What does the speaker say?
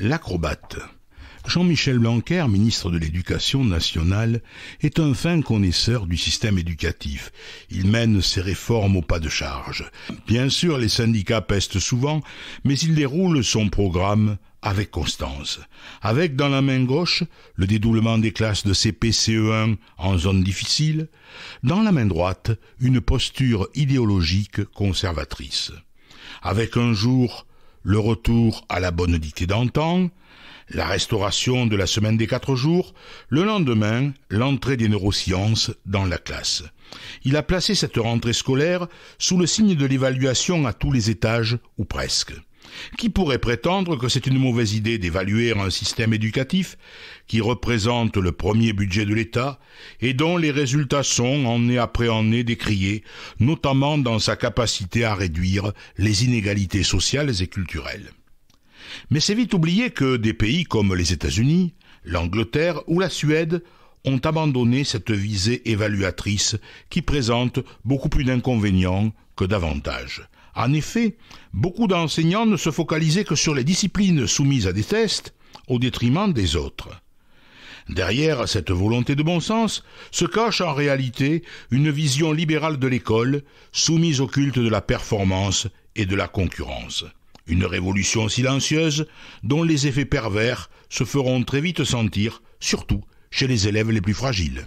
L'acrobate. Jean-Michel Blanquer, ministre de l'Éducation nationale, est un fin connaisseur du système éducatif. Il mène ses réformes au pas de charge. Bien sûr, les syndicats pestent souvent, mais il déroule son programme avec constance. Avec dans la main gauche le dédoublement des classes de cpce 1 en zone difficile, dans la main droite une posture idéologique conservatrice. Avec un jour le retour à la bonne dité d'antan, la restauration de la semaine des quatre jours, le lendemain, l'entrée des neurosciences dans la classe. Il a placé cette rentrée scolaire sous le signe de l'évaluation à tous les étages, ou presque. Qui pourrait prétendre que c'est une mauvaise idée d'évaluer un système éducatif qui représente le premier budget de l'État et dont les résultats sont, année après année, décriés, notamment dans sa capacité à réduire les inégalités sociales et culturelles Mais c'est vite oublié que des pays comme les États-Unis, l'Angleterre ou la Suède ont abandonné cette visée évaluatrice qui présente beaucoup plus d'inconvénients que d'avantages. En effet, beaucoup d'enseignants ne se focalisaient que sur les disciplines soumises à des tests au détriment des autres. Derrière cette volonté de bon sens se cache en réalité une vision libérale de l'école, soumise au culte de la performance et de la concurrence. Une révolution silencieuse dont les effets pervers se feront très vite sentir, surtout chez les élèves les plus fragiles.